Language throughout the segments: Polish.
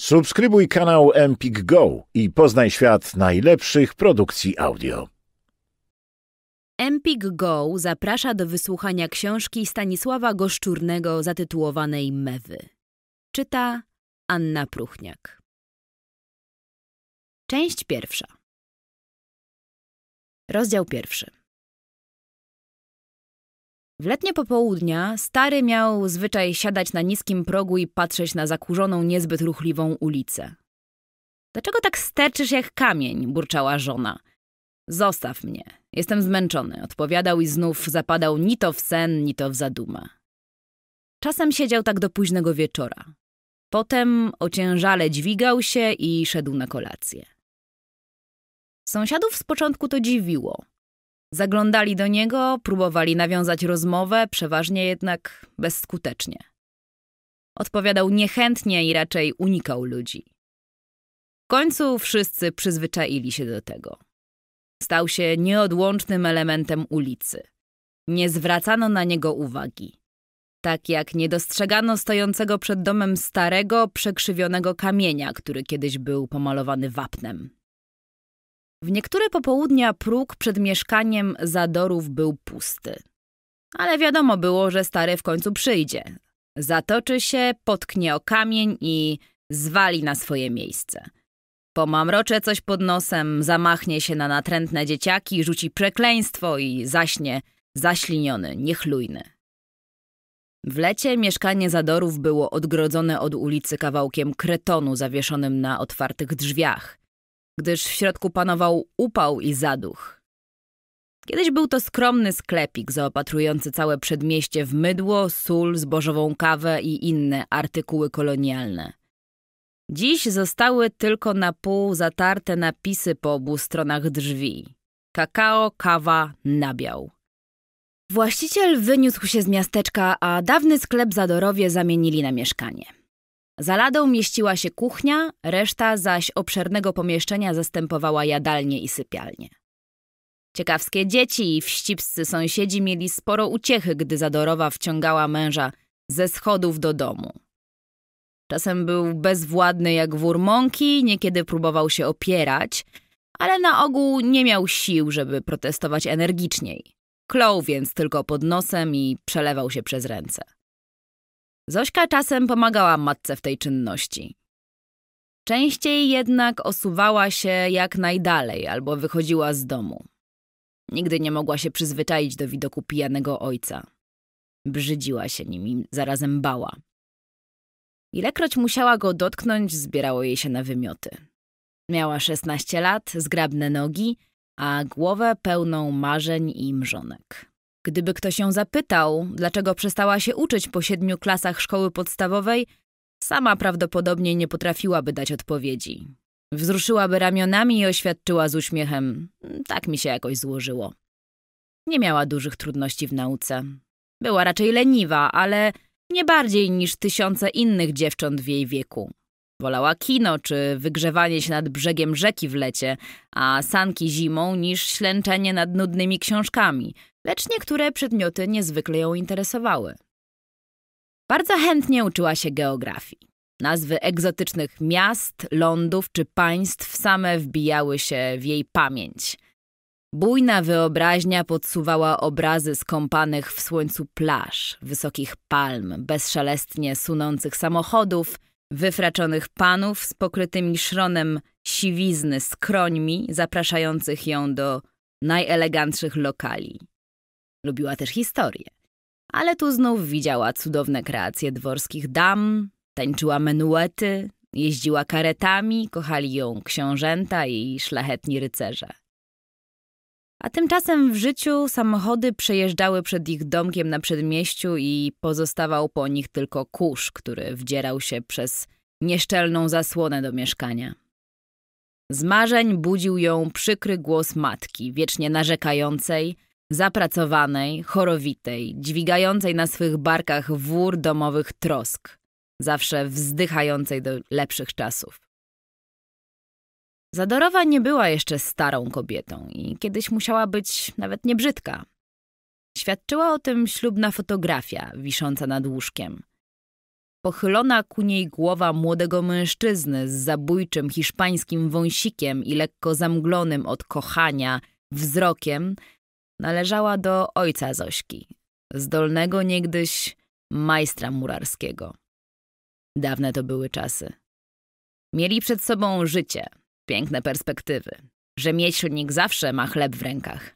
Subskrybuj kanał Empik Go i poznaj świat najlepszych produkcji audio. Empik Go zaprasza do wysłuchania książki Stanisława Goszczurnego zatytułowanej Mewy. Czyta Anna Pruchniak. Część pierwsza. Rozdział pierwszy. W letnie popołudnia stary miał zwyczaj siadać na niskim progu i patrzeć na zakurzoną, niezbyt ruchliwą ulicę. Dlaczego tak sterczysz jak kamień? burczała żona. Zostaw mnie, jestem zmęczony, odpowiadał i znów zapadał ni to w sen, ni to w zadumę. Czasem siedział tak do późnego wieczora. Potem ociężale dźwigał się i szedł na kolację. Sąsiadów z początku to dziwiło. Zaglądali do niego, próbowali nawiązać rozmowę, przeważnie jednak bezskutecznie. Odpowiadał niechętnie i raczej unikał ludzi. W końcu wszyscy przyzwyczaili się do tego. Stał się nieodłącznym elementem ulicy. Nie zwracano na niego uwagi. Tak jak nie dostrzegano stojącego przed domem starego, przekrzywionego kamienia, który kiedyś był pomalowany wapnem. W niektóre popołudnia próg przed mieszkaniem Zadorów był pusty. Ale wiadomo było, że stary w końcu przyjdzie. Zatoczy się, potknie o kamień i zwali na swoje miejsce. Pomamrocze coś pod nosem, zamachnie się na natrętne dzieciaki, rzuci przekleństwo i zaśnie zaśliniony, niechlujny. W lecie mieszkanie Zadorów było odgrodzone od ulicy kawałkiem kretonu zawieszonym na otwartych drzwiach – gdyż w środku panował upał i zaduch. Kiedyś był to skromny sklepik zaopatrujący całe przedmieście w mydło, sól, zbożową kawę i inne artykuły kolonialne. Dziś zostały tylko na pół zatarte napisy po obu stronach drzwi. Kakao, kawa, nabiał. Właściciel wyniósł się z miasteczka, a dawny sklep Zadorowie zamienili na mieszkanie. Za ladą mieściła się kuchnia, reszta zaś obszernego pomieszczenia zastępowała jadalnie i sypialnie. Ciekawskie dzieci i wścibscy sąsiedzi mieli sporo uciechy, gdy Zadorowa wciągała męża ze schodów do domu. Czasem był bezwładny jak wór mąki, niekiedy próbował się opierać, ale na ogół nie miał sił, żeby protestować energiczniej. Klął więc tylko pod nosem i przelewał się przez ręce. Zośka czasem pomagała matce w tej czynności. Częściej jednak osuwała się jak najdalej albo wychodziła z domu. Nigdy nie mogła się przyzwyczaić do widoku pijanego ojca. Brzydziła się nim i zarazem bała. Ilekroć musiała go dotknąć, zbierało jej się na wymioty. Miała 16 lat, zgrabne nogi, a głowę pełną marzeń i mrzonek. Gdyby ktoś ją zapytał, dlaczego przestała się uczyć po siedmiu klasach szkoły podstawowej, sama prawdopodobnie nie potrafiłaby dać odpowiedzi. Wzruszyłaby ramionami i oświadczyła z uśmiechem: Tak mi się jakoś złożyło. Nie miała dużych trudności w nauce. Była raczej leniwa, ale nie bardziej niż tysiące innych dziewcząt w jej wieku. Wolała kino czy wygrzewanie się nad brzegiem rzeki w lecie, a sanki zimą niż ślęczenie nad nudnymi książkami, lecz niektóre przedmioty niezwykle ją interesowały. Bardzo chętnie uczyła się geografii. Nazwy egzotycznych miast, lądów czy państw same wbijały się w jej pamięć. Bujna wyobraźnia podsuwała obrazy skąpanych w słońcu plaż, wysokich palm, bezszelestnie sunących samochodów – wyfraczonych panów z pokrytymi szronem siwizny skrońmi, zapraszających ją do najelegantszych lokali. Lubiła też historię. Ale tu znów widziała cudowne kreacje dworskich dam, tańczyła menuety, jeździła karetami, kochali ją książęta i szlachetni rycerze. A tymczasem w życiu samochody przejeżdżały przed ich domkiem na przedmieściu i pozostawał po nich tylko kurz, który wdzierał się przez nieszczelną zasłonę do mieszkania. Z marzeń budził ją przykry głos matki, wiecznie narzekającej, zapracowanej, chorowitej, dźwigającej na swych barkach wór domowych trosk, zawsze wzdychającej do lepszych czasów. Zadorowa nie była jeszcze starą kobietą i kiedyś musiała być nawet niebrzydka. Świadczyła o tym ślubna fotografia wisząca nad łóżkiem. Pochylona ku niej głowa młodego mężczyzny z zabójczym hiszpańskim wąsikiem i lekko zamglonym od kochania wzrokiem należała do ojca Zośki, zdolnego niegdyś majstra murarskiego. Dawne to były czasy. Mieli przed sobą życie – Piękne perspektywy. Rzemieślnik zawsze ma chleb w rękach.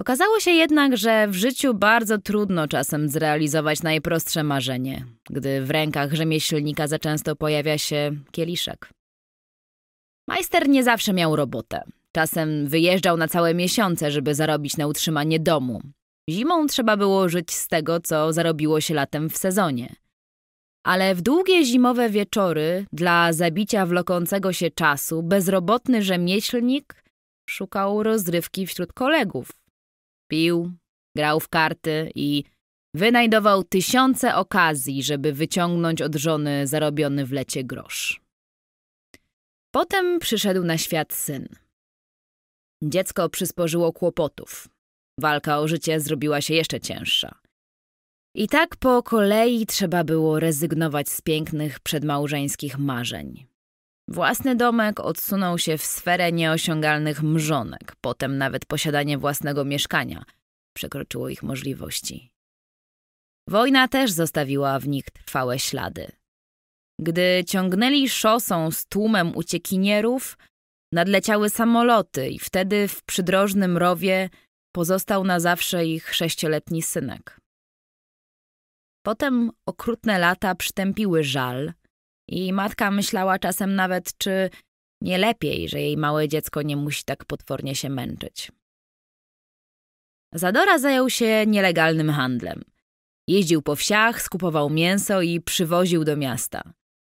Okazało się jednak, że w życiu bardzo trudno czasem zrealizować najprostsze marzenie, gdy w rękach rzemieślnika za często pojawia się kieliszek. Majster nie zawsze miał robotę. Czasem wyjeżdżał na całe miesiące, żeby zarobić na utrzymanie domu. Zimą trzeba było żyć z tego, co zarobiło się latem w sezonie. Ale w długie zimowe wieczory, dla zabicia wlokącego się czasu, bezrobotny rzemieślnik szukał rozrywki wśród kolegów. Pił, grał w karty i wynajdował tysiące okazji, żeby wyciągnąć od żony zarobiony w lecie grosz. Potem przyszedł na świat syn. Dziecko przysporzyło kłopotów. Walka o życie zrobiła się jeszcze cięższa. I tak po kolei trzeba było rezygnować z pięknych przedmałżeńskich marzeń. Własny domek odsunął się w sferę nieosiągalnych mrzonek, potem nawet posiadanie własnego mieszkania przekroczyło ich możliwości. Wojna też zostawiła w nich trwałe ślady. Gdy ciągnęli szosą z tłumem uciekinierów, nadleciały samoloty i wtedy w przydrożnym rowie pozostał na zawsze ich sześcioletni synek. Potem okrutne lata przytępiły żal i matka myślała czasem nawet, czy nie lepiej, że jej małe dziecko nie musi tak potwornie się męczyć. Zadora zajął się nielegalnym handlem. Jeździł po wsiach, skupował mięso i przywoził do miasta.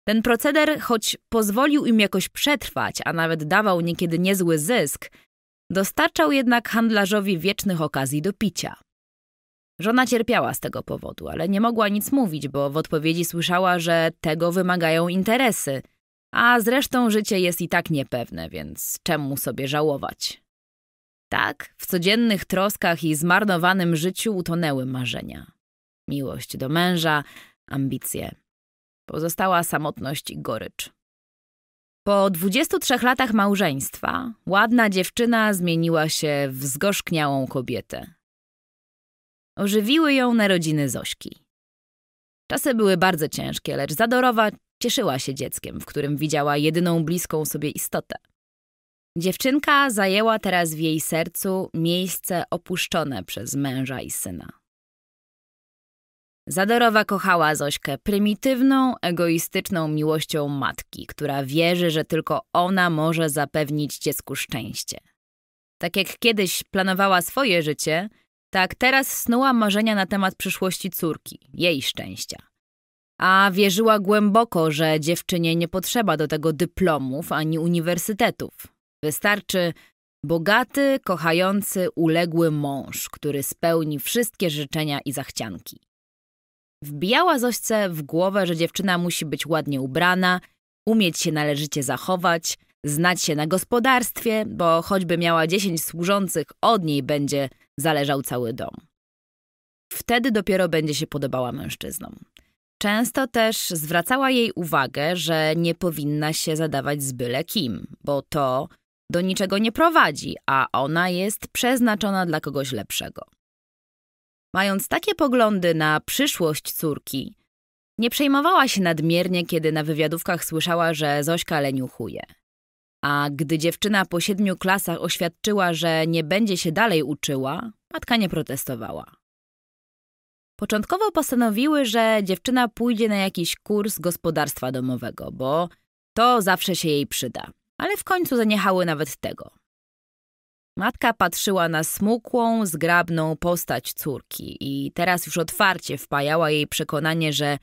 Ten proceder, choć pozwolił im jakoś przetrwać, a nawet dawał niekiedy niezły zysk, dostarczał jednak handlarzowi wiecznych okazji do picia. Żona cierpiała z tego powodu, ale nie mogła nic mówić, bo w odpowiedzi słyszała, że tego wymagają interesy. A zresztą życie jest i tak niepewne, więc czemu sobie żałować? Tak, w codziennych troskach i zmarnowanym życiu utonęły marzenia. Miłość do męża, ambicje. Pozostała samotność i gorycz. Po 23 latach małżeństwa ładna dziewczyna zmieniła się w zgorzkniałą kobietę. Ożywiły ją narodziny Zośki. Czasy były bardzo ciężkie, lecz Zadorowa cieszyła się dzieckiem, w którym widziała jedyną bliską sobie istotę. Dziewczynka zajęła teraz w jej sercu miejsce opuszczone przez męża i syna. Zadorowa kochała Zośkę prymitywną, egoistyczną miłością matki, która wierzy, że tylko ona może zapewnić dziecku szczęście. Tak jak kiedyś planowała swoje życie, tak teraz snuła marzenia na temat przyszłości córki, jej szczęścia. A wierzyła głęboko, że dziewczynie nie potrzeba do tego dyplomów ani uniwersytetów. Wystarczy bogaty, kochający, uległy mąż, który spełni wszystkie życzenia i zachcianki. Wbijała Zośce w głowę, że dziewczyna musi być ładnie ubrana, umieć się należycie zachować, znać się na gospodarstwie, bo choćby miała dziesięć służących, od niej będzie zależał cały dom. Wtedy dopiero będzie się podobała mężczyznom. Często też zwracała jej uwagę, że nie powinna się zadawać z byle kim, bo to do niczego nie prowadzi, a ona jest przeznaczona dla kogoś lepszego. Mając takie poglądy na przyszłość córki, nie przejmowała się nadmiernie, kiedy na wywiadówkach słyszała, że Zośka leniuchuje. A gdy dziewczyna po siedmiu klasach oświadczyła, że nie będzie się dalej uczyła, matka nie protestowała. Początkowo postanowiły, że dziewczyna pójdzie na jakiś kurs gospodarstwa domowego, bo to zawsze się jej przyda, ale w końcu zaniechały nawet tego. Matka patrzyła na smukłą, zgrabną postać córki i teraz już otwarcie wpajała jej przekonanie, że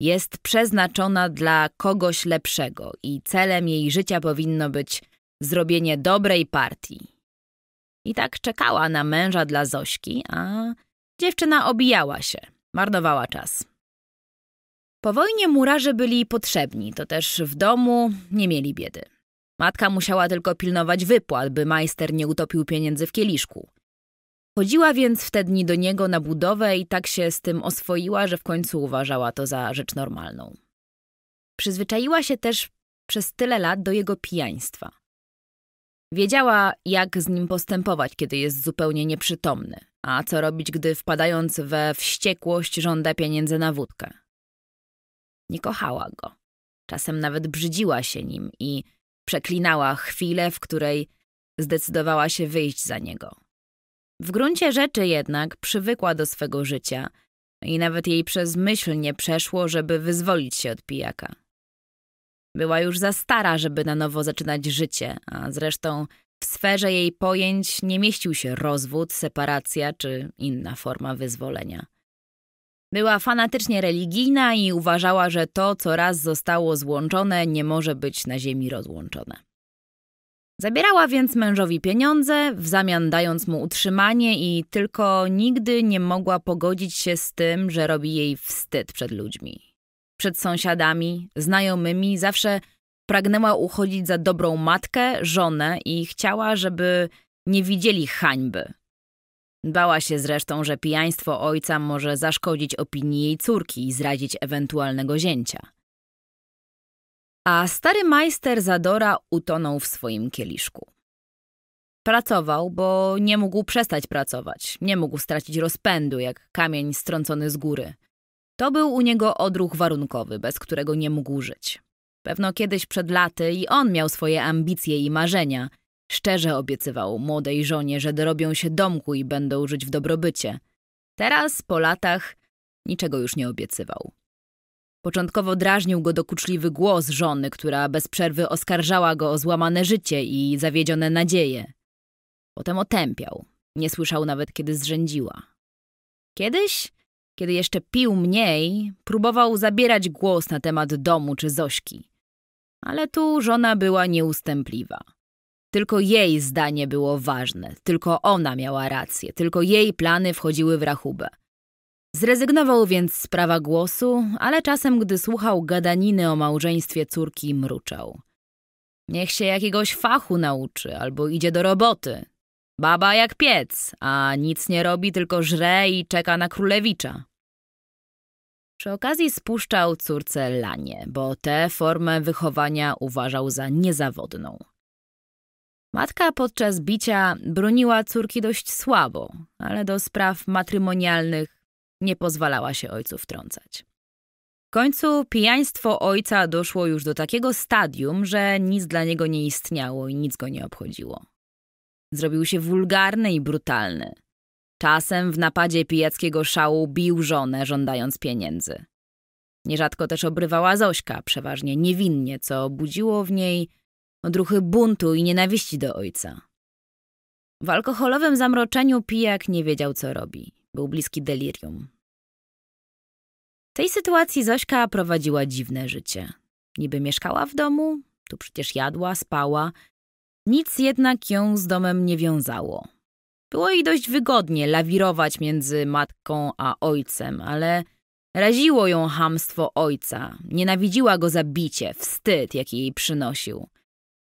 jest przeznaczona dla kogoś lepszego i celem jej życia powinno być zrobienie dobrej partii. I tak czekała na męża dla Zośki, a dziewczyna obijała się, marnowała czas. Po wojnie murarze byli potrzebni, to też w domu nie mieli biedy. Matka musiała tylko pilnować wypłat, by majster nie utopił pieniędzy w kieliszku – Chodziła więc w te dni do niego na budowę i tak się z tym oswoiła, że w końcu uważała to za rzecz normalną. Przyzwyczaiła się też przez tyle lat do jego pijaństwa. Wiedziała, jak z nim postępować, kiedy jest zupełnie nieprzytomny, a co robić, gdy wpadając we wściekłość żąda pieniędzy na wódkę. Nie kochała go. Czasem nawet brzydziła się nim i przeklinała chwilę, w której zdecydowała się wyjść za niego. W gruncie rzeczy jednak przywykła do swego życia i nawet jej przez myśl nie przeszło, żeby wyzwolić się od pijaka. Była już za stara, żeby na nowo zaczynać życie, a zresztą w sferze jej pojęć nie mieścił się rozwód, separacja czy inna forma wyzwolenia. Była fanatycznie religijna i uważała, że to, co raz zostało złączone, nie może być na ziemi rozłączone. Zabierała więc mężowi pieniądze, w zamian dając mu utrzymanie i tylko nigdy nie mogła pogodzić się z tym, że robi jej wstyd przed ludźmi. Przed sąsiadami, znajomymi zawsze pragnęła uchodzić za dobrą matkę, żonę i chciała, żeby nie widzieli hańby. Bała się zresztą, że pijaństwo ojca może zaszkodzić opinii jej córki i zradzić ewentualnego zięcia a stary majster Zadora utonął w swoim kieliszku. Pracował, bo nie mógł przestać pracować, nie mógł stracić rozpędu jak kamień strącony z góry. To był u niego odruch warunkowy, bez którego nie mógł żyć. Pewno kiedyś przed laty i on miał swoje ambicje i marzenia. Szczerze obiecywał młodej żonie, że dorobią się domku i będą żyć w dobrobycie. Teraz, po latach, niczego już nie obiecywał. Początkowo drażnił go dokuczliwy głos żony, która bez przerwy oskarżała go o złamane życie i zawiedzione nadzieje. Potem otępiał. Nie słyszał nawet, kiedy zrzędziła. Kiedyś, kiedy jeszcze pił mniej, próbował zabierać głos na temat domu czy Zośki. Ale tu żona była nieustępliwa. Tylko jej zdanie było ważne, tylko ona miała rację, tylko jej plany wchodziły w rachubę – Zrezygnował więc z prawa głosu, ale czasem, gdy słuchał gadaniny o małżeństwie córki, mruczał. Niech się jakiegoś fachu nauczy albo idzie do roboty. Baba jak piec, a nic nie robi, tylko żre i czeka na królewicza. Przy okazji spuszczał córce lanie, bo tę formę wychowania uważał za niezawodną. Matka podczas bicia broniła córki dość słabo, ale do spraw matrymonialnych nie pozwalała się ojcu wtrącać. W końcu pijaństwo ojca doszło już do takiego stadium, że nic dla niego nie istniało i nic go nie obchodziło. Zrobił się wulgarny i brutalny. Czasem w napadzie pijackiego szału bił żonę, żądając pieniędzy. Nierzadko też obrywała Zośka, przeważnie niewinnie, co budziło w niej odruchy buntu i nienawiści do ojca. W alkoholowym zamroczeniu pijak nie wiedział, co robi. Był bliski delirium tej sytuacji Zośka prowadziła dziwne życie. Niby mieszkała w domu, tu przecież jadła, spała. Nic jednak ją z domem nie wiązało. Było jej dość wygodnie lawirować między matką a ojcem, ale raziło ją hamstwo ojca. Nienawidziła go za bicie, wstyd, jaki jej przynosił.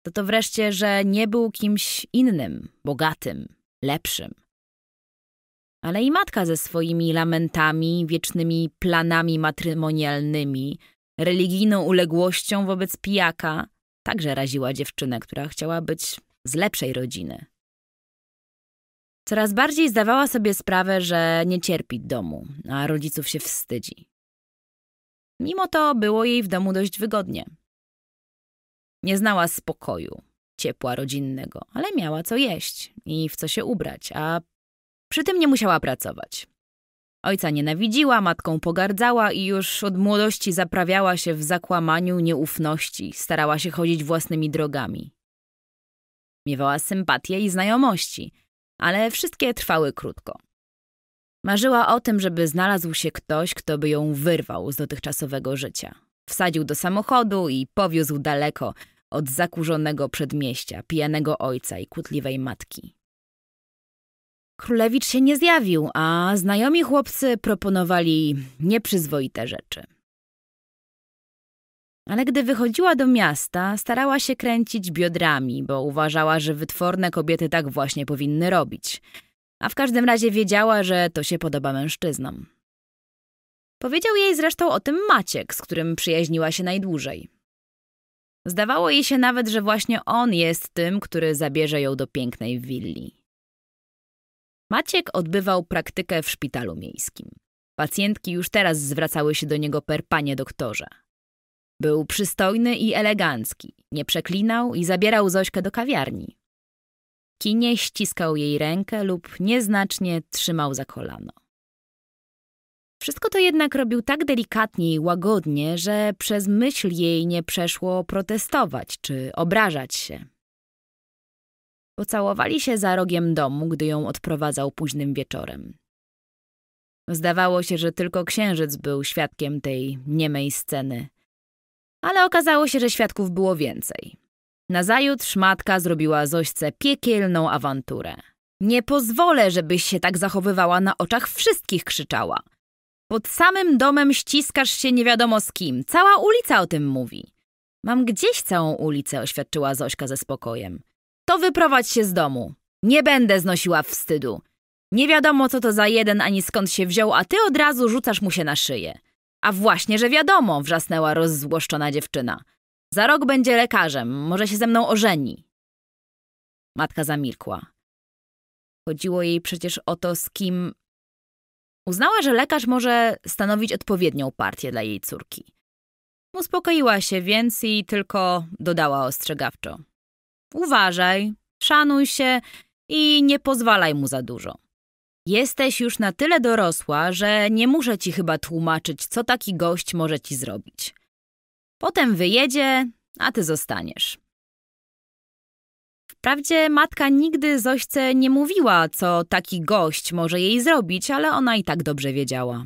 To to wreszcie, że nie był kimś innym, bogatym, lepszym ale i matka ze swoimi lamentami, wiecznymi planami matrymonialnymi, religijną uległością wobec pijaka, także raziła dziewczynę, która chciała być z lepszej rodziny. Coraz bardziej zdawała sobie sprawę, że nie cierpi domu, a rodziców się wstydzi. Mimo to było jej w domu dość wygodnie. Nie znała spokoju, ciepła rodzinnego, ale miała co jeść i w co się ubrać, a przy tym nie musiała pracować. Ojca nienawidziła, matką pogardzała i już od młodości zaprawiała się w zakłamaniu nieufności, starała się chodzić własnymi drogami. Miewała sympatie i znajomości, ale wszystkie trwały krótko. Marzyła o tym, żeby znalazł się ktoś, kto by ją wyrwał z dotychczasowego życia. Wsadził do samochodu i powiózł daleko od zakurzonego przedmieścia, pijanego ojca i kłótliwej matki. Królewicz się nie zjawił, a znajomi chłopcy proponowali nieprzyzwoite rzeczy. Ale gdy wychodziła do miasta, starała się kręcić biodrami, bo uważała, że wytworne kobiety tak właśnie powinny robić. A w każdym razie wiedziała, że to się podoba mężczyznom. Powiedział jej zresztą o tym Maciek, z którym przyjaźniła się najdłużej. Zdawało jej się nawet, że właśnie on jest tym, który zabierze ją do pięknej willi. Maciek odbywał praktykę w szpitalu miejskim. Pacjentki już teraz zwracały się do niego per panie doktorze. Był przystojny i elegancki, nie przeklinał i zabierał Zośkę do kawiarni. Kinie ściskał jej rękę lub nieznacznie trzymał za kolano. Wszystko to jednak robił tak delikatnie i łagodnie, że przez myśl jej nie przeszło protestować czy obrażać się. Pocałowali się za rogiem domu, gdy ją odprowadzał późnym wieczorem. Zdawało się, że tylko księżyc był świadkiem tej niemej sceny. Ale okazało się, że świadków było więcej. Nazajutrz matka zrobiła Zośce piekielną awanturę. Nie pozwolę, żebyś się tak zachowywała na oczach wszystkich, krzyczała. Pod samym domem ściskasz się nie wiadomo z kim. Cała ulica o tym mówi. Mam gdzieś całą ulicę, oświadczyła Zośka ze spokojem to wyprowadź się z domu. Nie będę znosiła wstydu. Nie wiadomo, co to za jeden ani skąd się wziął, a ty od razu rzucasz mu się na szyję. A właśnie, że wiadomo, wrzasnęła rozzłoszczona dziewczyna. Za rok będzie lekarzem, może się ze mną ożeni. Matka zamilkła. Chodziło jej przecież o to, z kim... Uznała, że lekarz może stanowić odpowiednią partię dla jej córki. Uspokoiła się więc i tylko dodała ostrzegawczo. Uważaj, szanuj się i nie pozwalaj mu za dużo. Jesteś już na tyle dorosła, że nie muszę ci chyba tłumaczyć, co taki gość może ci zrobić. Potem wyjedzie, a ty zostaniesz. Wprawdzie matka nigdy Zośce nie mówiła, co taki gość może jej zrobić, ale ona i tak dobrze wiedziała.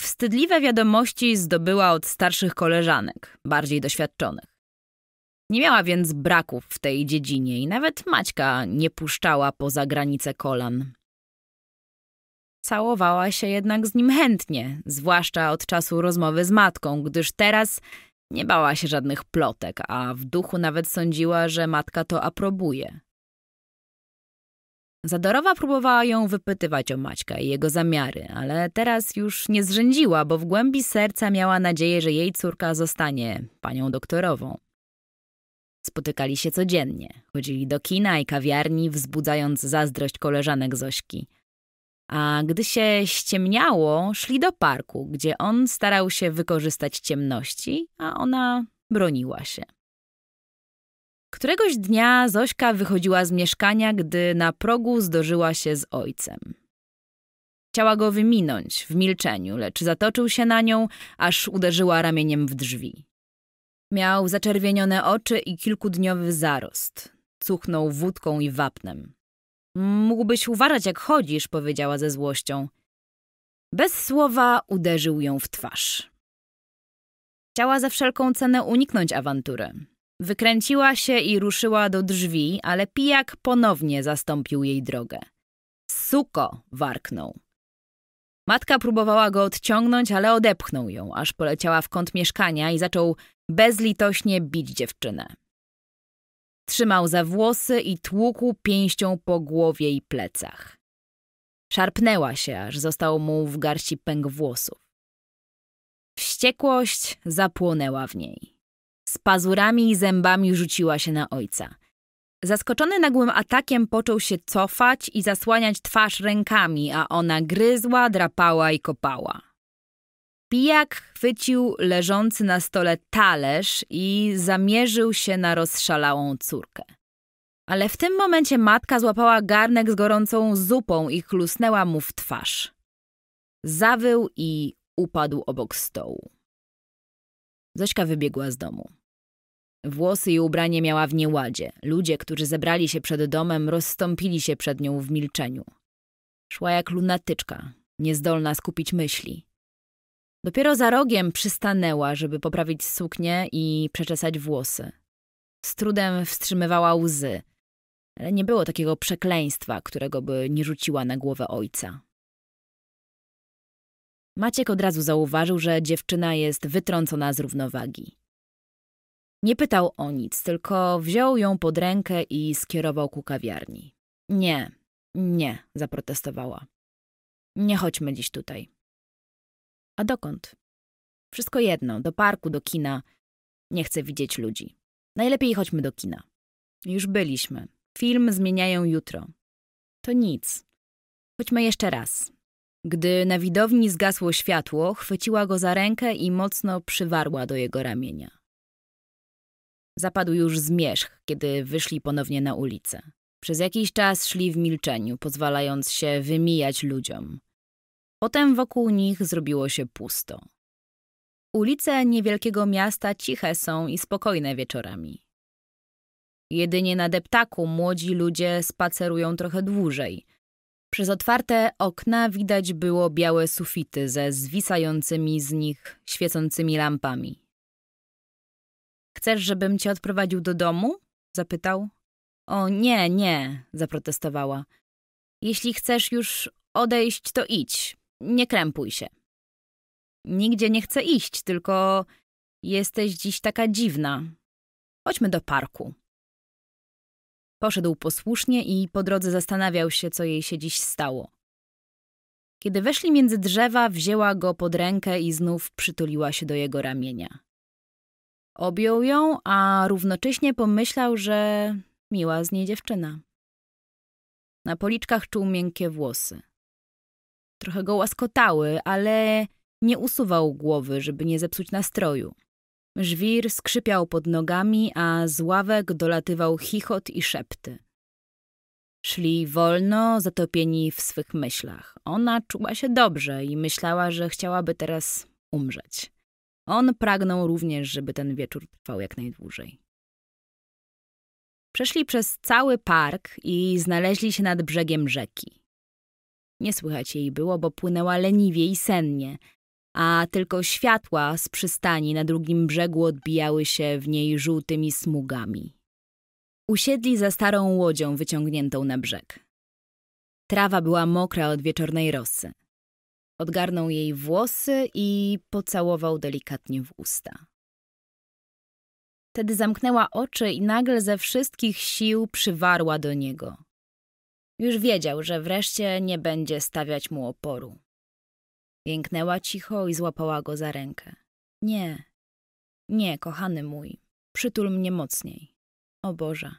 Wstydliwe wiadomości zdobyła od starszych koleżanek, bardziej doświadczonych. Nie miała więc braków w tej dziedzinie i nawet Maćka nie puszczała poza granice kolan. Całowała się jednak z nim chętnie, zwłaszcza od czasu rozmowy z matką, gdyż teraz nie bała się żadnych plotek, a w duchu nawet sądziła, że matka to aprobuje. Zadorowa próbowała ją wypytywać o Maćka i jego zamiary, ale teraz już nie zrzędziła, bo w głębi serca miała nadzieję, że jej córka zostanie panią doktorową. Spotykali się codziennie, chodzili do kina i kawiarni, wzbudzając zazdrość koleżanek Zośki. A gdy się ściemniało, szli do parku, gdzie on starał się wykorzystać ciemności, a ona broniła się. Któregoś dnia Zośka wychodziła z mieszkania, gdy na progu zdożyła się z ojcem. Chciała go wyminąć w milczeniu, lecz zatoczył się na nią, aż uderzyła ramieniem w drzwi. Miał zaczerwienione oczy i kilkudniowy zarost. Cuchnął wódką i wapnem. Mógłbyś uważać, jak chodzisz, powiedziała ze złością. Bez słowa uderzył ją w twarz. Chciała za wszelką cenę uniknąć awantury. Wykręciła się i ruszyła do drzwi, ale pijak ponownie zastąpił jej drogę. Suko! warknął. Matka próbowała go odciągnąć, ale odepchnął ją, aż poleciała w kąt mieszkania i zaczął bezlitośnie bić dziewczynę. Trzymał za włosy i tłukł pięścią po głowie i plecach. Szarpnęła się, aż został mu w garści pęk włosów. Wściekłość zapłonęła w niej. Z pazurami i zębami rzuciła się na ojca. Zaskoczony nagłym atakiem począł się cofać i zasłaniać twarz rękami, a ona gryzła, drapała i kopała. Pijak chwycił leżący na stole talerz i zamierzył się na rozszalałą córkę. Ale w tym momencie matka złapała garnek z gorącą zupą i chlusnęła mu w twarz. Zawył i upadł obok stołu. Zośka wybiegła z domu. Włosy i ubranie miała w nieładzie. Ludzie, którzy zebrali się przed domem, rozstąpili się przed nią w milczeniu. Szła jak lunatyczka, niezdolna skupić myśli. Dopiero za rogiem przystanęła, żeby poprawić suknię i przeczesać włosy. Z trudem wstrzymywała łzy, ale nie było takiego przekleństwa, którego by nie rzuciła na głowę ojca. Maciek od razu zauważył, że dziewczyna jest wytrącona z równowagi. Nie pytał o nic, tylko wziął ją pod rękę i skierował ku kawiarni. Nie, nie, zaprotestowała. Nie chodźmy dziś tutaj. A dokąd? Wszystko jedno, do parku, do kina. Nie chcę widzieć ludzi. Najlepiej chodźmy do kina. Już byliśmy. Film zmieniają jutro. To nic. Chodźmy jeszcze raz. Gdy na widowni zgasło światło, chwyciła go za rękę i mocno przywarła do jego ramienia. Zapadł już zmierzch, kiedy wyszli ponownie na ulicę. Przez jakiś czas szli w milczeniu, pozwalając się wymijać ludziom. Potem wokół nich zrobiło się pusto. Ulice niewielkiego miasta ciche są i spokojne wieczorami. Jedynie na deptaku młodzi ludzie spacerują trochę dłużej. Przez otwarte okna widać było białe sufity ze zwisającymi z nich świecącymi lampami. Chcesz, żebym cię odprowadził do domu? zapytał. O nie, nie, zaprotestowała. Jeśli chcesz już odejść, to idź nie krępuj się. Nigdzie nie chcę iść, tylko jesteś dziś taka dziwna. Chodźmy do parku. Poszedł posłusznie i po drodze zastanawiał się, co jej się dziś stało. Kiedy weszli między drzewa, wzięła go pod rękę i znów przytuliła się do jego ramienia. Objął ją, a równocześnie pomyślał, że miła z niej dziewczyna. Na policzkach czuł miękkie włosy. Trochę go łaskotały, ale nie usuwał głowy, żeby nie zepsuć nastroju. Żwir skrzypiał pod nogami, a z ławek dolatywał chichot i szepty. Szli wolno, zatopieni w swych myślach. Ona czuła się dobrze i myślała, że chciałaby teraz umrzeć. On pragnął również, żeby ten wieczór trwał jak najdłużej. Przeszli przez cały park i znaleźli się nad brzegiem rzeki. Nie słychać jej było, bo płynęła leniwie i sennie, a tylko światła z przystani na drugim brzegu odbijały się w niej żółtymi smugami. Usiedli za starą łodzią wyciągniętą na brzeg. Trawa była mokra od wieczornej rosy. Odgarnął jej włosy i pocałował delikatnie w usta. Tedy zamknęła oczy i nagle ze wszystkich sił przywarła do niego. Już wiedział, że wreszcie nie będzie stawiać mu oporu. Jęknęła cicho i złapała go za rękę. Nie, nie, kochany mój, przytul mnie mocniej. O Boże.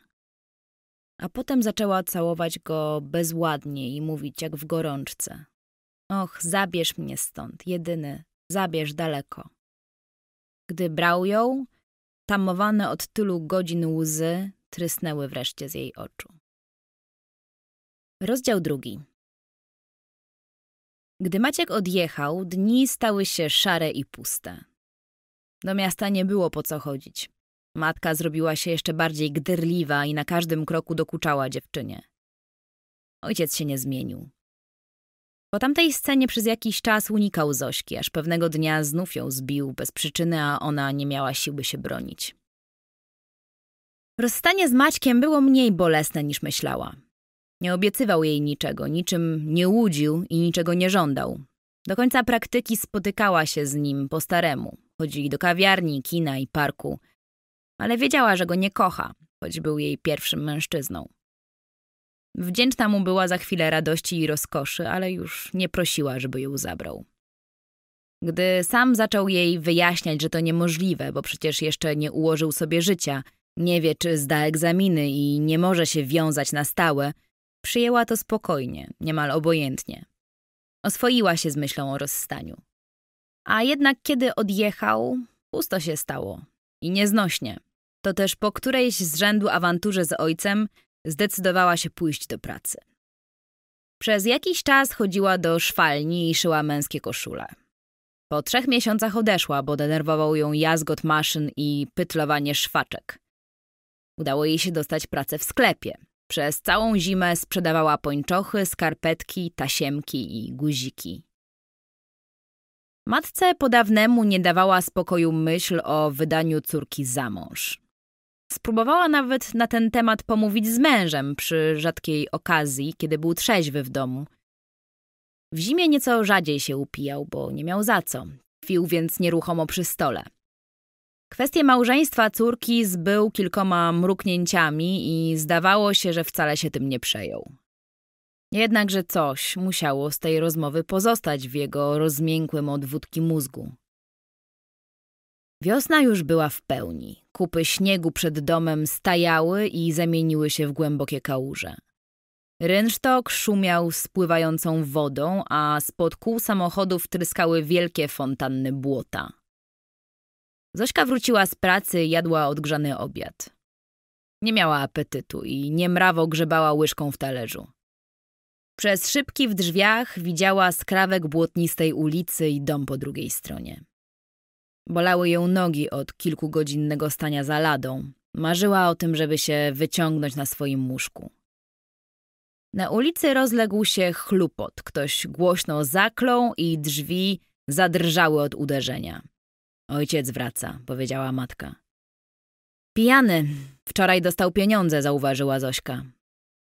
A potem zaczęła całować go bezładnie i mówić jak w gorączce. Och, zabierz mnie stąd, jedyny, zabierz daleko. Gdy brał ją, tamowane od tylu godzin łzy trysnęły wreszcie z jej oczu. Rozdział drugi. Gdy Maciek odjechał, dni stały się szare i puste. Do miasta nie było po co chodzić. Matka zrobiła się jeszcze bardziej gderliwa i na każdym kroku dokuczała dziewczynie. Ojciec się nie zmienił. Po tamtej scenie przez jakiś czas unikał Zośki, aż pewnego dnia znów ją zbił bez przyczyny, a ona nie miała siły się bronić. Rozstanie z Maćkiem było mniej bolesne niż myślała. Nie obiecywał jej niczego, niczym nie łudził i niczego nie żądał. Do końca praktyki spotykała się z nim po staremu. Chodzili do kawiarni, kina i parku. Ale wiedziała, że go nie kocha, choć był jej pierwszym mężczyzną. Wdzięczna mu była za chwilę radości i rozkoszy, ale już nie prosiła, żeby ją zabrał. Gdy sam zaczął jej wyjaśniać, że to niemożliwe, bo przecież jeszcze nie ułożył sobie życia, nie wie, czy zda egzaminy i nie może się wiązać na stałe, Przyjęła to spokojnie, niemal obojętnie. Oswoiła się z myślą o rozstaniu. A jednak kiedy odjechał, pusto się stało. I nieznośnie. To też po którejś z rzędu awanturze z ojcem zdecydowała się pójść do pracy. Przez jakiś czas chodziła do szwalni i szyła męskie koszule. Po trzech miesiącach odeszła, bo denerwował ją jazgot maszyn i pytlowanie szwaczek. Udało jej się dostać pracę w sklepie, przez całą zimę sprzedawała pończochy, skarpetki, tasiemki i guziki. Matce podawnemu nie dawała spokoju myśl o wydaniu córki za mąż. Spróbowała nawet na ten temat pomówić z mężem przy rzadkiej okazji, kiedy był trzeźwy w domu. W zimie nieco rzadziej się upijał, bo nie miał za co. Twił więc nieruchomo przy stole. Kwestie małżeństwa córki zbył kilkoma mruknięciami i zdawało się, że wcale się tym nie przejął. Jednakże coś musiało z tej rozmowy pozostać w jego rozmiękłym od wódki mózgu. Wiosna już była w pełni. Kupy śniegu przed domem stajały i zamieniły się w głębokie kałuże. Rynsztok szumiał spływającą wodą, a spod kół samochodów tryskały wielkie fontanny błota. Zośka wróciła z pracy i jadła odgrzany obiad. Nie miała apetytu i niemrawo grzebała łyżką w talerzu. Przez szybki w drzwiach widziała skrawek błotnistej ulicy i dom po drugiej stronie. Bolały ją nogi od kilkugodzinnego stania za ladą. Marzyła o tym, żeby się wyciągnąć na swoim łóżku. Na ulicy rozległ się chlupot. Ktoś głośno zaklął i drzwi zadrżały od uderzenia. Ojciec wraca, powiedziała matka. Pijany. Wczoraj dostał pieniądze, zauważyła Zośka.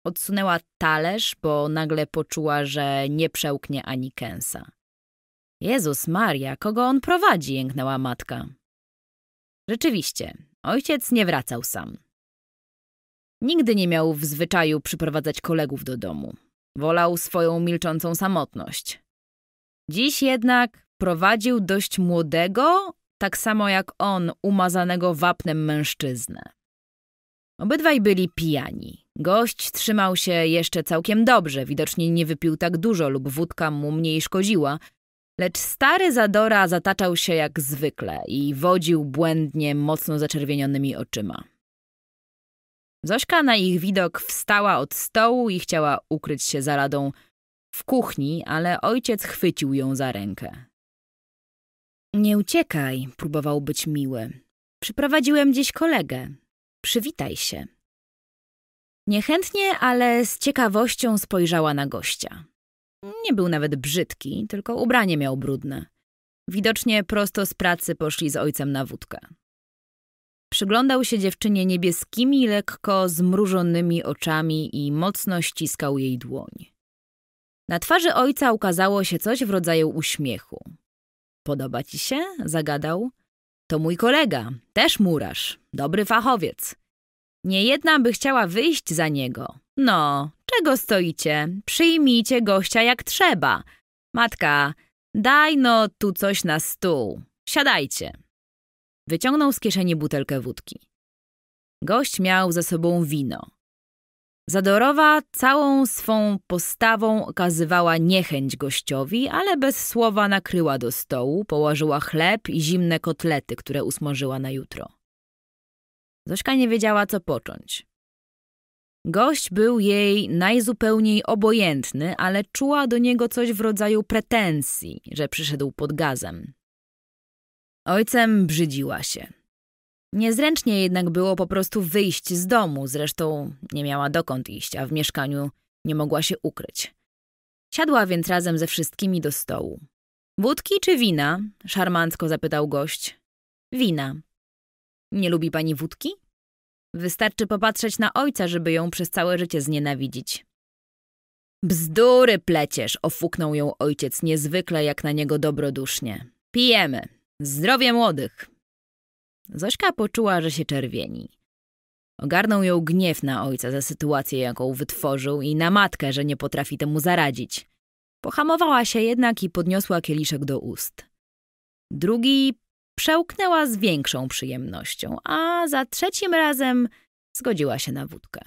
Odsunęła talerz, bo nagle poczuła, że nie przełknie ani kęsa. Jezus Maria, kogo on prowadzi, jęknęła matka. Rzeczywiście, ojciec nie wracał sam. Nigdy nie miał w zwyczaju przyprowadzać kolegów do domu. Wolał swoją milczącą samotność. Dziś jednak prowadził dość młodego, tak samo jak on, umazanego wapnem mężczyznę. Obydwaj byli pijani. Gość trzymał się jeszcze całkiem dobrze, widocznie nie wypił tak dużo lub wódka mu mniej szkodziła, lecz stary Zadora zataczał się jak zwykle i wodził błędnie mocno zaczerwienionymi oczyma. Zośka na ich widok wstała od stołu i chciała ukryć się za radą w kuchni, ale ojciec chwycił ją za rękę. Nie uciekaj, próbował być miły. Przyprowadziłem dziś kolegę. Przywitaj się. Niechętnie, ale z ciekawością spojrzała na gościa. Nie był nawet brzydki, tylko ubranie miał brudne. Widocznie prosto z pracy poszli z ojcem na wódkę. Przyglądał się dziewczynie niebieskimi, lekko zmrużonymi oczami i mocno ściskał jej dłoń. Na twarzy ojca ukazało się coś w rodzaju uśmiechu. Podoba ci się? Zagadał. To mój kolega, też murarz, dobry fachowiec. Nie jedna by chciała wyjść za niego. No, czego stoicie? Przyjmijcie gościa jak trzeba. Matka, daj no tu coś na stół. Siadajcie. Wyciągnął z kieszeni butelkę wódki. Gość miał ze sobą wino. Zadorowa całą swą postawą okazywała niechęć gościowi, ale bez słowa nakryła do stołu, położyła chleb i zimne kotlety, które usmażyła na jutro. Zośka nie wiedziała, co począć. Gość był jej najzupełniej obojętny, ale czuła do niego coś w rodzaju pretensji, że przyszedł pod gazem. Ojcem brzydziła się. Niezręcznie jednak było po prostu wyjść z domu, zresztą nie miała dokąd iść, a w mieszkaniu nie mogła się ukryć. Siadła więc razem ze wszystkimi do stołu. Wódki czy wina? szarmancko zapytał gość. Wina. Nie lubi pani wódki? Wystarczy popatrzeć na ojca, żeby ją przez całe życie znienawidzić. Bzdury pleciesz, ofuknął ją ojciec niezwykle jak na niego dobrodusznie. Pijemy. Zdrowie młodych. Zośka poczuła, że się czerwieni. Ogarnął ją gniew na ojca za sytuację, jaką wytworzył i na matkę, że nie potrafi temu zaradzić. Pohamowała się jednak i podniosła kieliszek do ust. Drugi przełknęła z większą przyjemnością, a za trzecim razem zgodziła się na wódkę.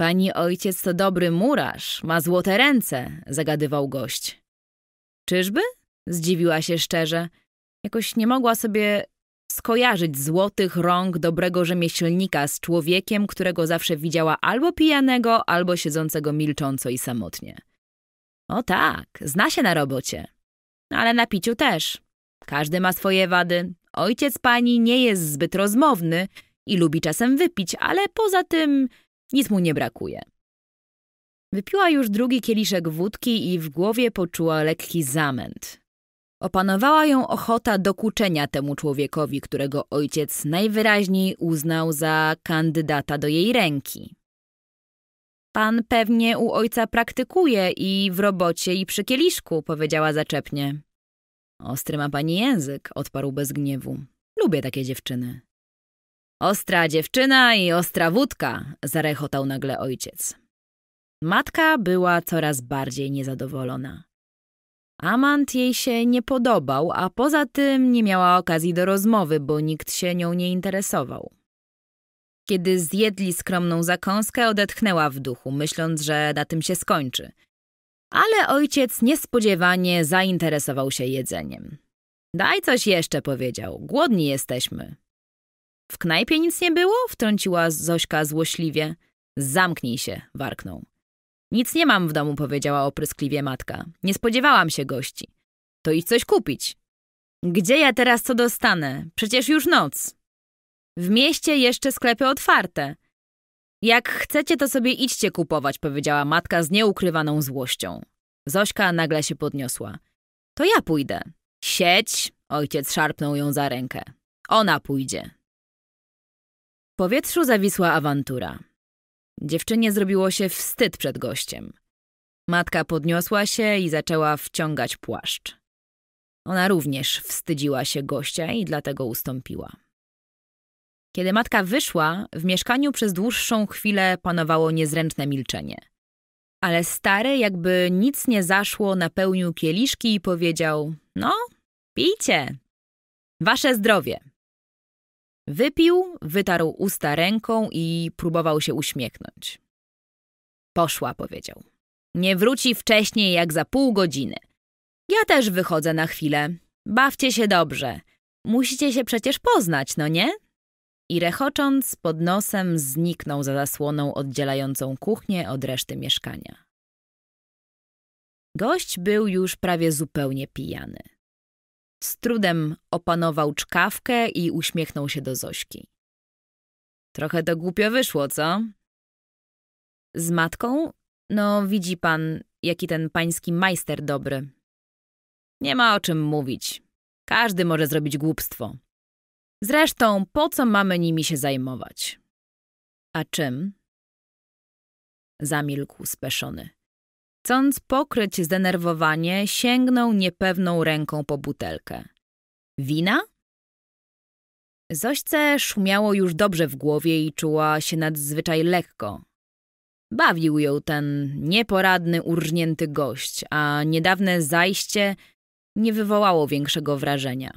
Pani ojciec to dobry murarz, ma złote ręce, zagadywał gość. Czyżby? Zdziwiła się szczerze. Jakoś nie mogła sobie skojarzyć złotych rąk dobrego rzemieślnika z człowiekiem, którego zawsze widziała albo pijanego, albo siedzącego milcząco i samotnie. O tak, zna się na robocie. Ale na piciu też. Każdy ma swoje wady. Ojciec pani nie jest zbyt rozmowny i lubi czasem wypić, ale poza tym nic mu nie brakuje. Wypiła już drugi kieliszek wódki i w głowie poczuła lekki zamęt. Opanowała ją ochota dokuczenia temu człowiekowi, którego ojciec najwyraźniej uznał za kandydata do jej ręki. Pan pewnie u ojca praktykuje i w robocie, i przy kieliszku, powiedziała zaczepnie. Ostry ma pani język, odparł bez gniewu. Lubię takie dziewczyny. Ostra dziewczyna i ostra wódka, zarechotał nagle ojciec. Matka była coraz bardziej niezadowolona. Amant jej się nie podobał, a poza tym nie miała okazji do rozmowy, bo nikt się nią nie interesował. Kiedy zjedli skromną zakąskę, odetchnęła w duchu, myśląc, że na tym się skończy. Ale ojciec niespodziewanie zainteresował się jedzeniem. Daj coś jeszcze, powiedział. Głodni jesteśmy. W knajpie nic nie było? Wtrąciła Zośka złośliwie. Zamknij się, warknął. Nic nie mam w domu, powiedziała opryskliwie matka. Nie spodziewałam się gości. To idź coś kupić. Gdzie ja teraz co dostanę? Przecież już noc. W mieście jeszcze sklepy otwarte. Jak chcecie, to sobie idźcie kupować, powiedziała matka z nieukrywaną złością. Zośka nagle się podniosła. To ja pójdę. Sieć! Ojciec szarpnął ją za rękę. Ona pójdzie. W powietrzu zawisła awantura. Dziewczynie zrobiło się wstyd przed gościem. Matka podniosła się i zaczęła wciągać płaszcz. Ona również wstydziła się gościa i dlatego ustąpiła. Kiedy matka wyszła, w mieszkaniu przez dłuższą chwilę panowało niezręczne milczenie. Ale stary, jakby nic nie zaszło, napełnił kieliszki i powiedział: No, pijcie. Wasze zdrowie. Wypił, wytarł usta ręką i próbował się uśmiechnąć. Poszła, powiedział. Nie wróci wcześniej jak za pół godziny. Ja też wychodzę na chwilę. Bawcie się dobrze. Musicie się przecież poznać, no nie? I rechocząc, pod nosem zniknął za zasłoną oddzielającą kuchnię od reszty mieszkania. Gość był już prawie zupełnie pijany. Z trudem opanował czkawkę i uśmiechnął się do Zośki. Trochę to głupio wyszło, co? Z matką? No, widzi pan, jaki ten pański majster dobry. Nie ma o czym mówić. Każdy może zrobić głupstwo. Zresztą, po co mamy nimi się zajmować? A czym? Zamilkł speszony. Chcąc pokryć zdenerwowanie, sięgnął niepewną ręką po butelkę. Wina? Zośce szumiało już dobrze w głowie i czuła się nadzwyczaj lekko. Bawił ją ten nieporadny, urżnięty gość, a niedawne zajście nie wywołało większego wrażenia.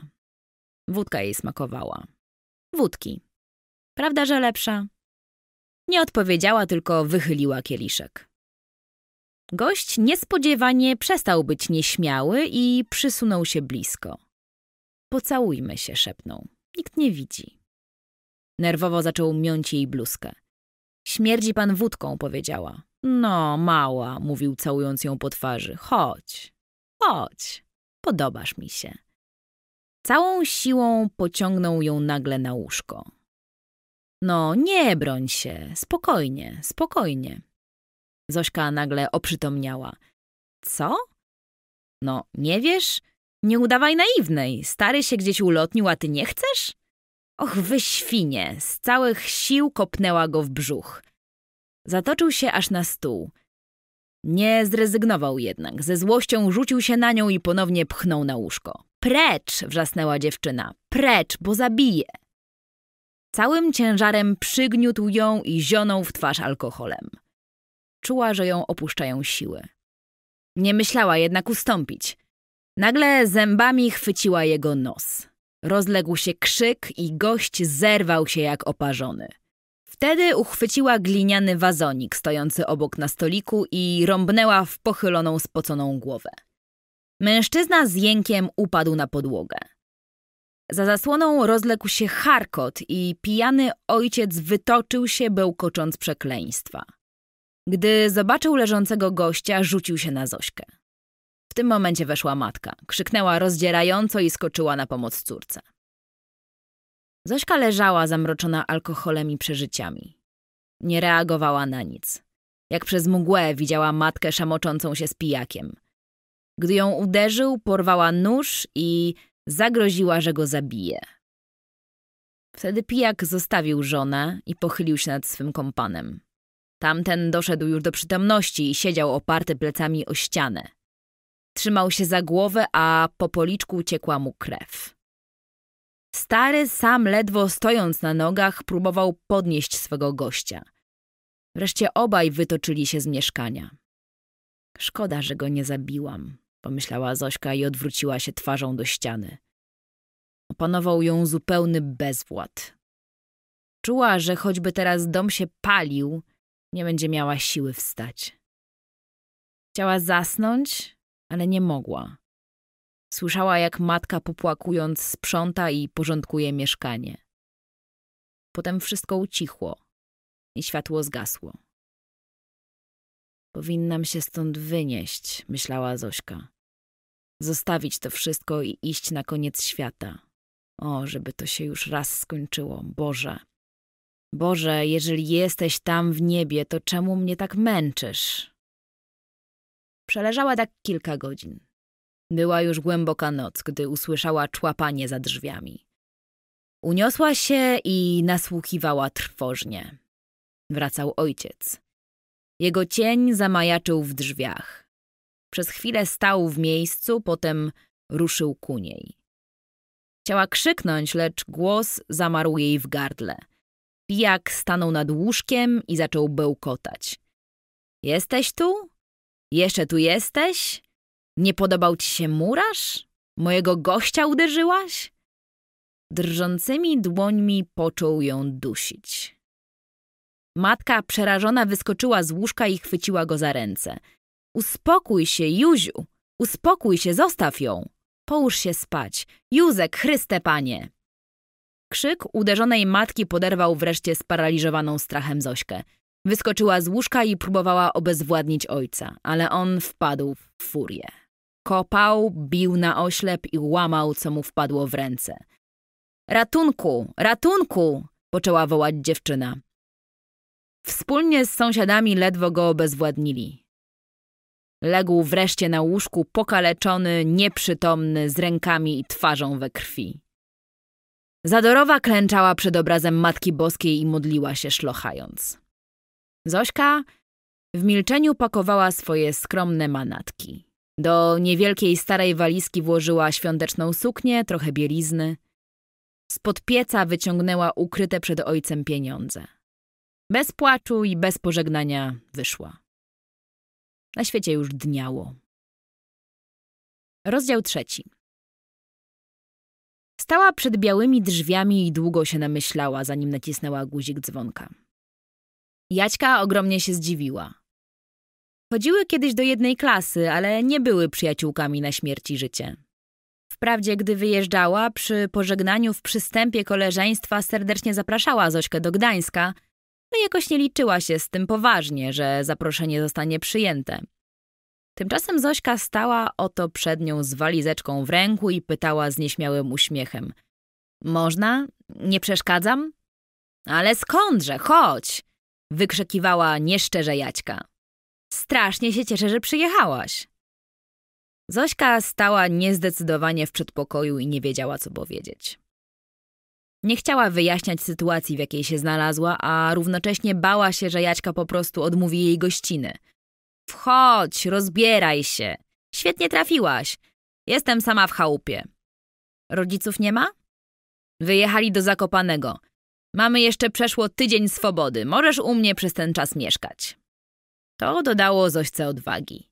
Wódka jej smakowała. Wódki. Prawda, że lepsza? Nie odpowiedziała, tylko wychyliła kieliszek. Gość niespodziewanie przestał być nieśmiały i przysunął się blisko. Pocałujmy się, szepnął. Nikt nie widzi. Nerwowo zaczął miąć jej bluzkę. Śmierdzi pan wódką, powiedziała. No, mała, mówił całując ją po twarzy. Chodź, chodź, podobasz mi się. Całą siłą pociągnął ją nagle na łóżko. No, nie broń się, spokojnie, spokojnie. Zośka nagle oprzytomniała. Co? No, nie wiesz? Nie udawaj naiwnej. Stary się gdzieś ulotnił, a ty nie chcesz? Och, wy świnie! Z całych sił kopnęła go w brzuch. Zatoczył się aż na stół. Nie zrezygnował jednak. Ze złością rzucił się na nią i ponownie pchnął na łóżko. Precz! wrzasnęła dziewczyna. Precz, bo zabije! Całym ciężarem przygniótł ją i zionął w twarz alkoholem. Czuła, że ją opuszczają siły. Nie myślała jednak ustąpić. Nagle zębami chwyciła jego nos. Rozległ się krzyk i gość zerwał się jak oparzony. Wtedy uchwyciła gliniany wazonik stojący obok na stoliku i rąbnęła w pochyloną, spoconą głowę. Mężczyzna z jękiem upadł na podłogę. Za zasłoną rozległ się charkot i pijany ojciec wytoczył się, bełkocząc przekleństwa. Gdy zobaczył leżącego gościa, rzucił się na Zośkę. W tym momencie weszła matka. Krzyknęła rozdzierająco i skoczyła na pomoc córce. Zośka leżała zamroczona alkoholem i przeżyciami. Nie reagowała na nic. Jak przez mgłę widziała matkę szamoczącą się z pijakiem. Gdy ją uderzył, porwała nóż i zagroziła, że go zabije. Wtedy pijak zostawił żonę i pochylił się nad swym kompanem. Tamten doszedł już do przytomności i siedział oparty plecami o ścianę. Trzymał się za głowę, a po policzku ciekła mu krew. Stary, sam ledwo stojąc na nogach, próbował podnieść swego gościa. Wreszcie obaj wytoczyli się z mieszkania. Szkoda, że go nie zabiłam, pomyślała Zośka i odwróciła się twarzą do ściany. Opanował ją zupełny bezwład. Czuła, że choćby teraz dom się palił, nie będzie miała siły wstać. Chciała zasnąć, ale nie mogła. Słyszała, jak matka popłakując sprząta i porządkuje mieszkanie. Potem wszystko ucichło i światło zgasło. Powinnam się stąd wynieść, myślała Zośka. Zostawić to wszystko i iść na koniec świata. O, żeby to się już raz skończyło, Boże! Boże, jeżeli jesteś tam w niebie, to czemu mnie tak męczysz? Przeleżała tak kilka godzin. Była już głęboka noc, gdy usłyszała człapanie za drzwiami. Uniosła się i nasłuchiwała trwożnie. Wracał ojciec. Jego cień zamajaczył w drzwiach. Przez chwilę stał w miejscu, potem ruszył ku niej. Chciała krzyknąć, lecz głos zamarł jej w gardle – Pijak stanął nad łóżkiem i zaczął bełkotać. Jesteś tu? Jeszcze tu jesteś? Nie podobał ci się murarz? Mojego gościa uderzyłaś? Drżącymi dłońmi począł ją dusić. Matka przerażona wyskoczyła z łóżka i chwyciła go za ręce. Uspokój się, Józiu! Uspokój się, zostaw ją! Połóż się spać. Józek, Chryste Panie! Krzyk uderzonej matki poderwał wreszcie sparaliżowaną strachem Zośkę. Wyskoczyła z łóżka i próbowała obezwładnić ojca, ale on wpadł w furię. Kopał, bił na oślep i łamał, co mu wpadło w ręce. Ratunku, ratunku! poczęła wołać dziewczyna. Wspólnie z sąsiadami ledwo go obezwładnili. Legł wreszcie na łóżku pokaleczony, nieprzytomny, z rękami i twarzą we krwi. Zadorowa klęczała przed obrazem Matki Boskiej i modliła się szlochając. Zośka w milczeniu pakowała swoje skromne manatki. Do niewielkiej starej walizki włożyła świąteczną suknię, trochę bielizny. Spod pieca wyciągnęła ukryte przed ojcem pieniądze. Bez płaczu i bez pożegnania wyszła. Na świecie już dniało. Rozdział trzeci. Stała przed białymi drzwiami i długo się namyślała, zanim nacisnęła guzik dzwonka. Jaćka ogromnie się zdziwiła. Chodziły kiedyś do jednej klasy, ale nie były przyjaciółkami na śmierć i życie. Wprawdzie, gdy wyjeżdżała, przy pożegnaniu w przystępie koleżeństwa serdecznie zapraszała Zośkę do Gdańska, ale jakoś nie liczyła się z tym poważnie, że zaproszenie zostanie przyjęte. Tymczasem Zośka stała oto przed nią z walizeczką w ręku i pytała z nieśmiałym uśmiechem. Można? Nie przeszkadzam? Ale skądże, chodź! wykrzykiwała nieszczerze Jaćka. Strasznie się cieszę, że przyjechałaś. Zośka stała niezdecydowanie w przedpokoju i nie wiedziała, co powiedzieć. Nie chciała wyjaśniać sytuacji, w jakiej się znalazła, a równocześnie bała się, że Jaćka po prostu odmówi jej gościny – Wchodź, rozbieraj się. Świetnie trafiłaś. Jestem sama w chałupie. Rodziców nie ma? Wyjechali do Zakopanego. Mamy jeszcze przeszło tydzień swobody. Możesz u mnie przez ten czas mieszkać. To dodało Zośce odwagi.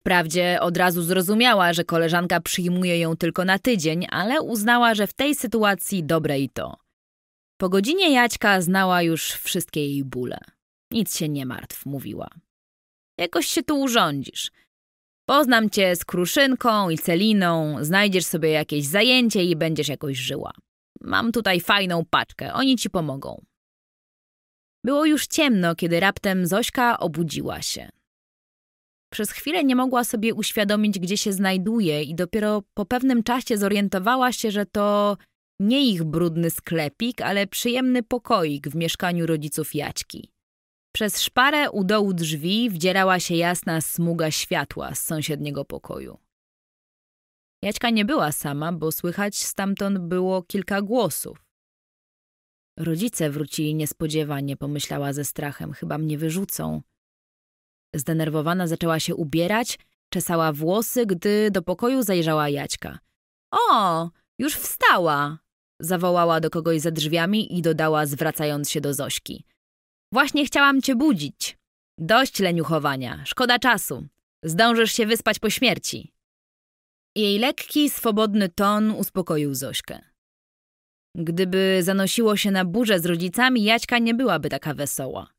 Wprawdzie od razu zrozumiała, że koleżanka przyjmuje ją tylko na tydzień, ale uznała, że w tej sytuacji dobre i to. Po godzinie Jaćka znała już wszystkie jej bóle. Nic się nie martw, mówiła. Jakoś się tu urządzisz. Poznam cię z kruszynką i celiną, znajdziesz sobie jakieś zajęcie i będziesz jakoś żyła. Mam tutaj fajną paczkę, oni ci pomogą. Było już ciemno, kiedy raptem Zośka obudziła się. Przez chwilę nie mogła sobie uświadomić, gdzie się znajduje i dopiero po pewnym czasie zorientowała się, że to nie ich brudny sklepik, ale przyjemny pokoik w mieszkaniu rodziców Jaćki. Przez szparę u dołu drzwi wdzierała się jasna smuga światła z sąsiedniego pokoju. Jaćka nie była sama, bo słychać stamtąd było kilka głosów. Rodzice wrócili niespodziewanie, pomyślała ze strachem, chyba mnie wyrzucą. Zdenerwowana zaczęła się ubierać, czesała włosy, gdy do pokoju zajrzała Jaćka. O, już wstała! Zawołała do kogoś za drzwiami i dodała, zwracając się do Zośki. Właśnie chciałam cię budzić. Dość leniuchowania, szkoda czasu. Zdążysz się wyspać po śmierci. Jej lekki, swobodny ton uspokoił Zośkę. Gdyby zanosiło się na burzę z rodzicami, Jaćka nie byłaby taka wesoła.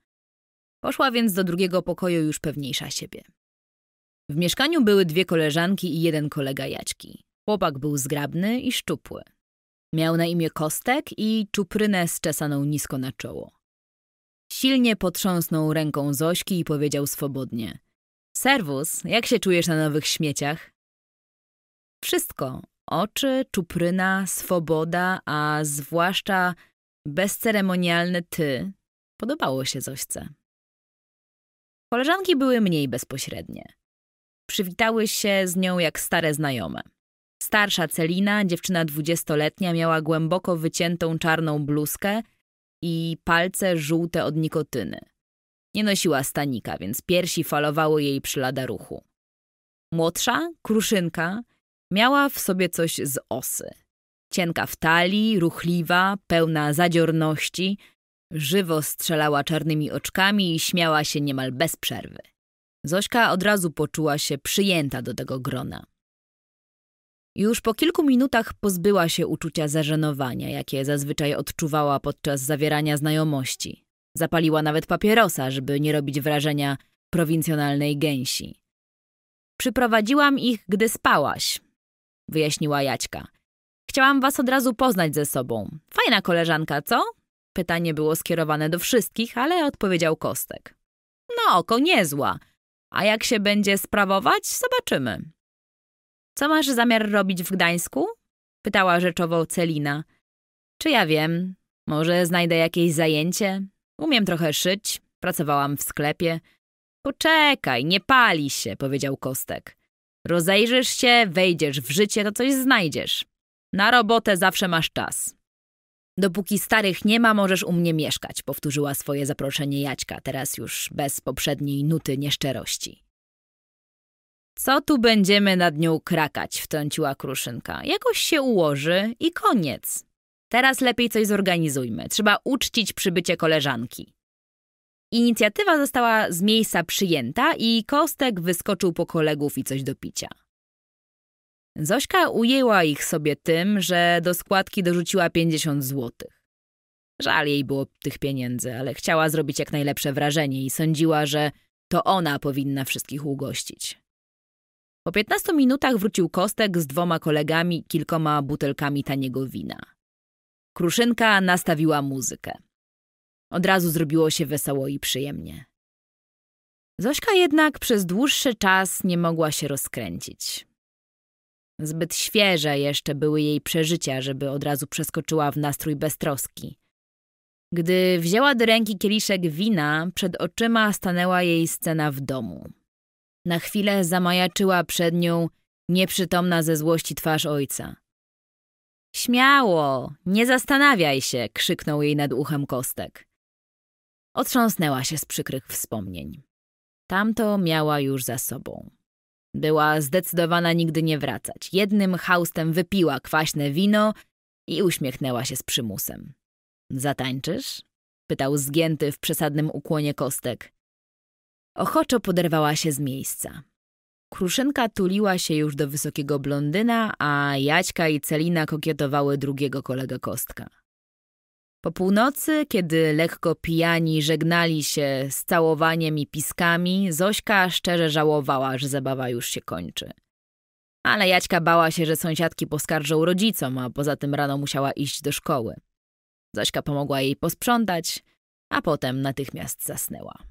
Poszła więc do drugiego pokoju już pewniejsza siebie. W mieszkaniu były dwie koleżanki i jeden kolega Jaćki. Chłopak był zgrabny i szczupły. Miał na imię Kostek i czuprynę z czesaną nisko na czoło. Silnie potrząsnął ręką Zośki i powiedział swobodnie. Serwus, jak się czujesz na nowych śmieciach? Wszystko. Oczy, czupryna, swoboda, a zwłaszcza bezceremonialny ty podobało się Zośce. Koleżanki były mniej bezpośrednie. Przywitały się z nią jak stare znajome. Starsza Celina, dziewczyna dwudziestoletnia, miała głęboko wyciętą czarną bluzkę – i palce żółte od nikotyny. Nie nosiła stanika, więc piersi falowały jej przy lada ruchu. Młodsza, kruszynka, miała w sobie coś z osy. Cienka w talii, ruchliwa, pełna zadziorności, żywo strzelała czarnymi oczkami i śmiała się niemal bez przerwy. Zośka od razu poczuła się przyjęta do tego grona. Już po kilku minutach pozbyła się uczucia zażenowania, jakie zazwyczaj odczuwała podczas zawierania znajomości. Zapaliła nawet papierosa, żeby nie robić wrażenia prowincjonalnej gęsi. Przyprowadziłam ich, gdy spałaś, wyjaśniła Jaćka. Chciałam was od razu poznać ze sobą. Fajna koleżanka, co? Pytanie było skierowane do wszystkich, ale odpowiedział Kostek. No oko niezła. A jak się będzie sprawować, zobaczymy. Co masz zamiar robić w Gdańsku? Pytała rzeczowo Celina. Czy ja wiem? Może znajdę jakieś zajęcie? Umiem trochę szyć, pracowałam w sklepie. Poczekaj, nie pali się, powiedział Kostek. Rozejrzysz się, wejdziesz w życie, to coś znajdziesz. Na robotę zawsze masz czas. Dopóki starych nie ma, możesz u mnie mieszkać, powtórzyła swoje zaproszenie Jaćka, teraz już bez poprzedniej nuty nieszczerości. Co tu będziemy na nią krakać, wtrąciła Kruszynka. Jakoś się ułoży i koniec. Teraz lepiej coś zorganizujmy. Trzeba uczcić przybycie koleżanki. Inicjatywa została z miejsca przyjęta i Kostek wyskoczył po kolegów i coś do picia. Zośka ujęła ich sobie tym, że do składki dorzuciła 50 złotych. Żal jej było tych pieniędzy, ale chciała zrobić jak najlepsze wrażenie i sądziła, że to ona powinna wszystkich ugościć. Po 15 minutach wrócił Kostek z dwoma kolegami, kilkoma butelkami taniego wina. Kruszynka nastawiła muzykę. Od razu zrobiło się wesoło i przyjemnie. Zośka jednak przez dłuższy czas nie mogła się rozkręcić. Zbyt świeże jeszcze były jej przeżycia, żeby od razu przeskoczyła w nastrój beztroski. Gdy wzięła do ręki kieliszek wina, przed oczyma stanęła jej scena w domu. Na chwilę zamajaczyła przed nią nieprzytomna ze złości twarz ojca. Śmiało, nie zastanawiaj się, krzyknął jej nad uchem kostek. Otrząsnęła się z przykrych wspomnień. Tamto miała już za sobą. Była zdecydowana nigdy nie wracać. Jednym haustem wypiła kwaśne wino i uśmiechnęła się z przymusem. Zatańczysz? Pytał zgięty w przesadnym ukłonie kostek. Ochoczo poderwała się z miejsca. Kruszynka tuliła się już do wysokiego blondyna, a Jaćka i Celina kokietowały drugiego kolegę Kostka. Po północy, kiedy lekko pijani żegnali się z całowaniem i piskami, Zośka szczerze żałowała, że zabawa już się kończy. Ale Jaćka bała się, że sąsiadki poskarżą rodzicom, a poza tym rano musiała iść do szkoły. Zośka pomogła jej posprzątać, a potem natychmiast zasnęła.